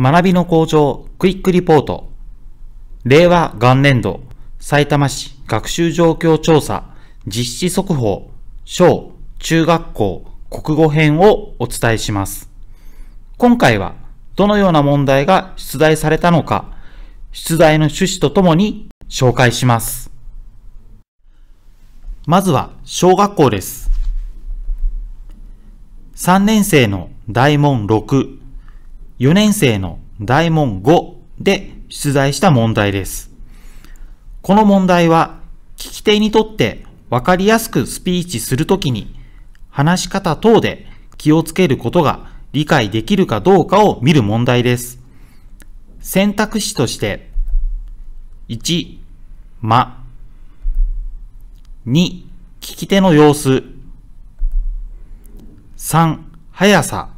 学びの向上クイックリポート令和元年度埼玉市学習状況調査実施速報小中学校国語編をお伝えします。今回はどのような問題が出題されたのか出題の趣旨とともに紹介します。まずは小学校です。3年生の大問6 4年生の大問5で出題した問題です。この問題は、聞き手にとって分かりやすくスピーチするときに、話し方等で気をつけることが理解できるかどうかを見る問題です。選択肢として、1、ま、2、聞き手の様子、3、速さ、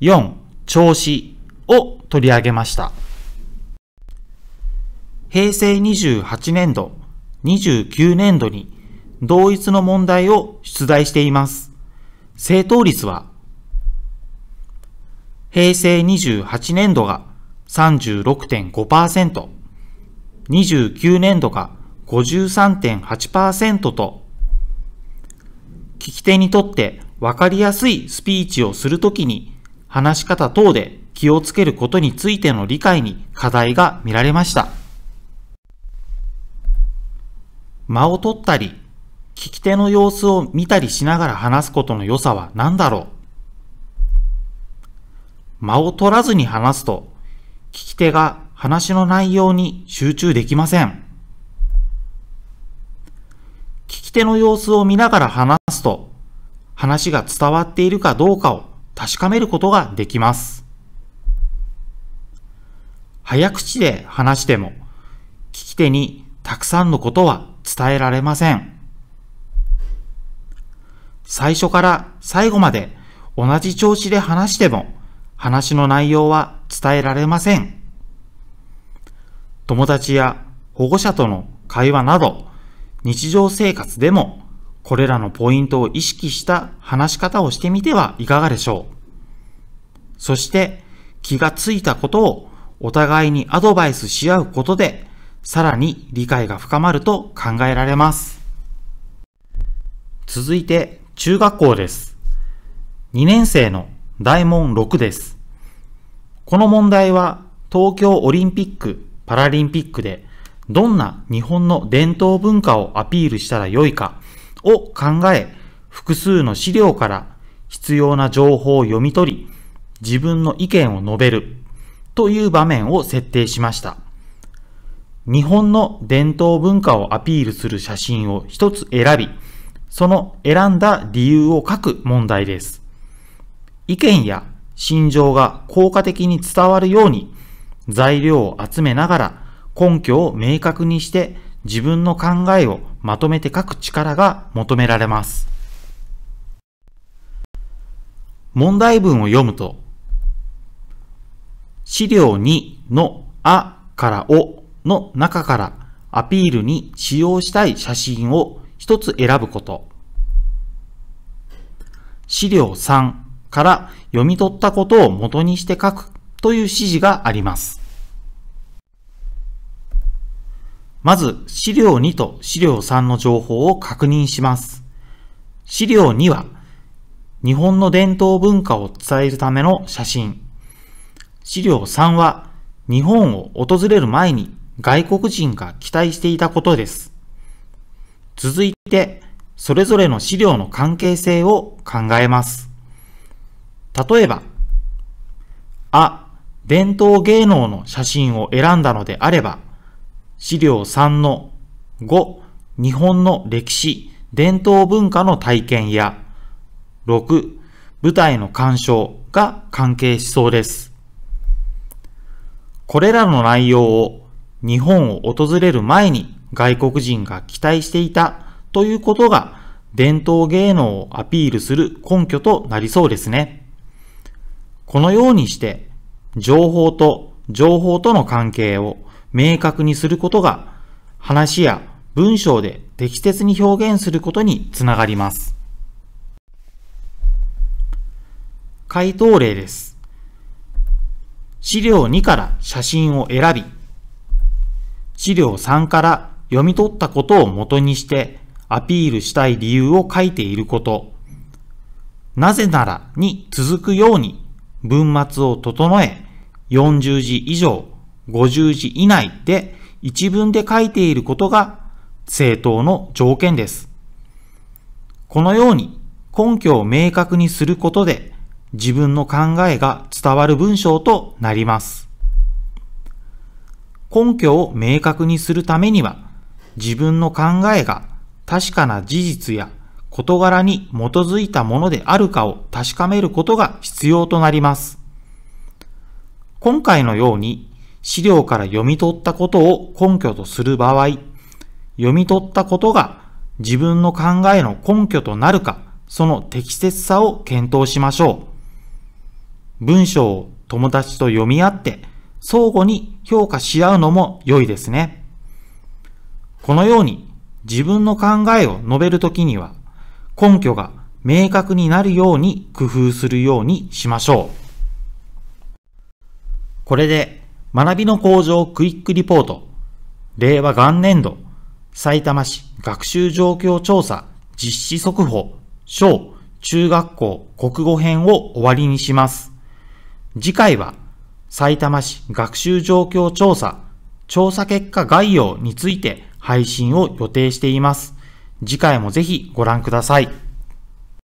4、調子を取り上げました。平成28年度、29年度に同一の問題を出題しています。正答率は、平成28年度が36.5%、29年度が53.8%と、聞き手にとってわかりやすいスピーチをするときに話し方等で気をつけることについての理解に課題が見られました。間を取ったり、聞き手の様子を見たりしながら話すことの良さは何だろう間を取らずに話すと、聞き手が話の内容に集中できません。聞き手の様子を見ながら話すと、話が伝わっているかどうかを確かめることができます。早口で話しても、聞き手にたくさんのことは伝えられません。最初から最後まで同じ調子で話しても、話の内容は伝えられません。友達や保護者との会話など、日常生活でもこれらのポイントを意識した話し方をしてみてはいかがでしょう。そして気がついたことをお互いにアドバイスし合うことで、さらに理解が深まると考えられます。続いて、中学校です。2年生の大問6です。この問題は東京オリンピック・パラリンピックでどんな日本の伝統文化をアピールしたらよいかを考え、複数の資料から必要な情報を読み取り、自分の意見を述べるという場面を設定しました。日本の伝統文化をアピールする写真を一つ選び、その選んだ理由を書く問題です。意見や心情が効果的に伝わるように、材料を集めながら根拠を明確にして自分の考えをまとめて書く力が求められます。問題文を読むと資料2のあからおの中からアピールに使用したい写真を一つ選ぶこと。資料3から読み取ったことを元にして書くという指示があります。まず資料2と資料3の情報を確認します。資料2は日本の伝統文化を伝えるための写真。資料3は、日本を訪れる前に外国人が期待していたことです。続いて、それぞれの資料の関係性を考えます。例えば、あ、伝統芸能の写真を選んだのであれば、資料3の5、日本の歴史、伝統文化の体験や、6、舞台の鑑賞が関係しそうです。これらの内容を日本を訪れる前に外国人が期待していたということが伝統芸能をアピールする根拠となりそうですね。このようにして情報と情報との関係を明確にすることが話や文章で適切に表現することにつながります。回答例です。資料2から写真を選び、資料3から読み取ったことを元にしてアピールしたい理由を書いていること、なぜならに続くように文末を整え、40字以上、50字以内で一文で書いていることが正当の条件です。このように根拠を明確にすることで自分の考えが伝わる文章となります。根拠を明確にするためには、自分の考えが確かな事実や事柄に基づいたものであるかを確かめることが必要となります。今回のように資料から読み取ったことを根拠とする場合、読み取ったことが自分の考えの根拠となるか、その適切さを検討しましょう。文章を友達と読み合って相互に評価し合うのも良いですね。このように自分の考えを述べるときには根拠が明確になるように工夫するようにしましょう。これで学びの向上クイックリポート令和元年度埼玉市学習状況調査実施速報小中学校国語編を終わりにします。次回は、埼玉市学習状況調査、調査結果概要について配信を予定しています。次回もぜひご覧ください。